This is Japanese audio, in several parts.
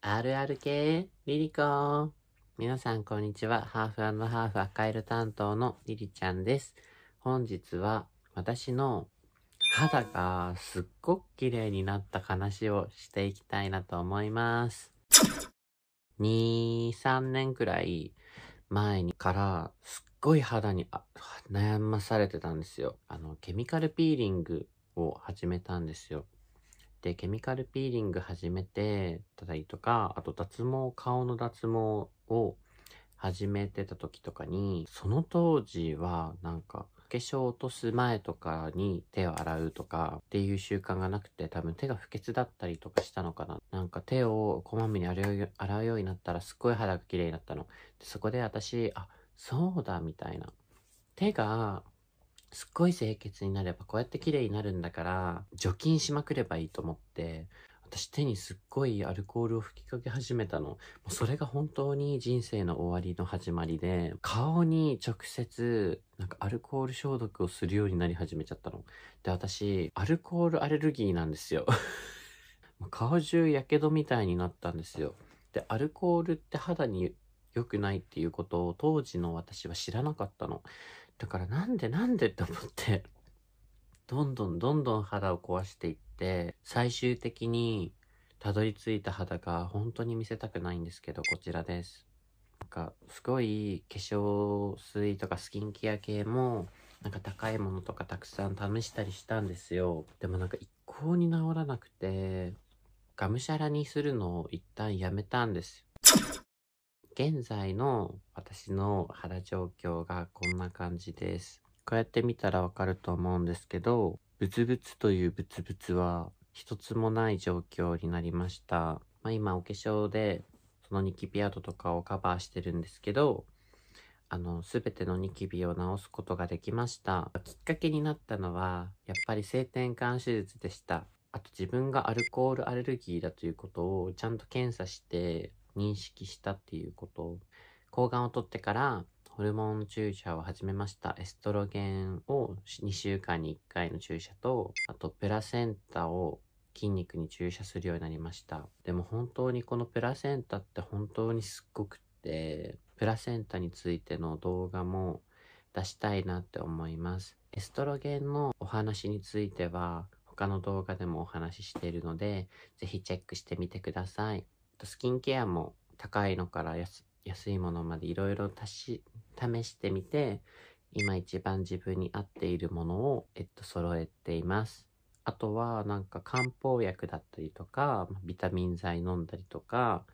あるある系リリコ皆さんこんにちは。ハーフハーフ赤色担当のリリちゃんです。本日は私の肌がすっごく綺麗になった話をしていきたいなと思います。2、3年くらい前にからすっごい肌に悩まされてたんですよ。あの、ケミカルピーリングを始めたんですよ。で、ケミカルピーリング始めてたりとか、あと脱毛、顔の脱毛を始めてた時とかに、その当時はなんか、化粧落とす前とかに手を洗うとかっていう習慣がなくて多分手が不潔だったりとかしたのかななんか手をこまめに洗うようになったらすっごい肌が綺麗になったのでそこで私あそうだみたいな手がすっごい清潔になればこうやって綺麗になるんだから除菌しまくればいいと思って私手にすっごいアルコールを吹きかけ始めたの。それが本当に人生の終わりの始まりで、顔に直接、なんかアルコール消毒をするようになり始めちゃったの。で、私、アルコールアレルギーなんですよ。顔中やけどみたいになったんですよ。で、アルコールって肌に良くないっていうことを当時の私は知らなかったの。だからなんでなんでて思って、どんどんどんどん肌を壊していって、最終的にたどり着いた肌が本当に見せたくないんですけど、こちらです。なんか、すごい化粧水とかスキンケア系も、なんか高いものとかたくさん試したりしたんですよ。でもなんか一向に治らなくて、がむしゃらにするのを一旦やめたんですよ。現在の私の肌状況がこんな感じです。こうやって見たらわかると思うんですけど、ブツブツというブツブツは一つもない状況になりました。まあ、今お化粧でそのニキビ跡とかをカバーしてるんですけど、あの、すべてのニキビを治すことができました。きっかけになったのは、やっぱり性転換手術でした。あと自分がアルコールアレルギーだということをちゃんと検査して、認識したっていうこと。抗がんを取ってからホルモン注射を始めました。エストロゲンを2週間に1回の注射と、あとプラセンタを筋肉に注射するようになりました。でも本当にこのプラセンタって本当にすっごくって、プラセンタについての動画も出したいなって思います。エストロゲンのお話については他の動画でもお話ししているので、是非チェックしてみてください。とスキンケアも高いのから安いものまでいろいろ試してみて、今一番自分に合っているものを、えっと、揃えています。あとは、なんか漢方薬だったりとか、ビタミン剤飲んだりとか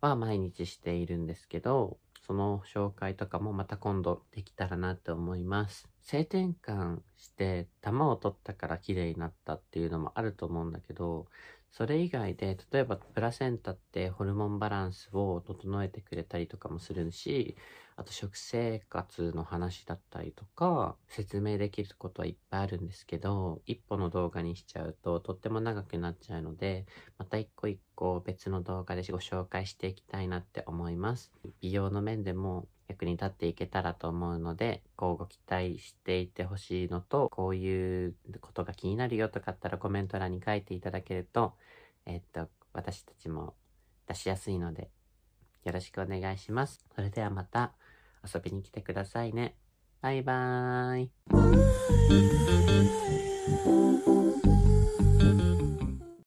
は毎日しているんですけど、その紹介とかもまた今度できたらなと思います。性転換して玉を取ったから綺麗になったっていうのもあると思うんだけど、それ以外で、例えばプラセンタってホルモンバランスを整えてくれたりとかもするし、あと食生活の話だったりとか、説明できることはいっぱいあるんですけど、一歩の動画にしちゃうととっても長くなっちゃうので、また一個一個こう別の動画でご紹介していきたいなって思います。美容の面でも役に立っていけたらと思うので、こうご期待していてほしいのと、こういうことが気になるよとかあったらコメント欄に書いていただけると、えっと、私たちも出しやすいので、よろしくお願いします。それではまた遊びに来てくださいね。バイバーイ。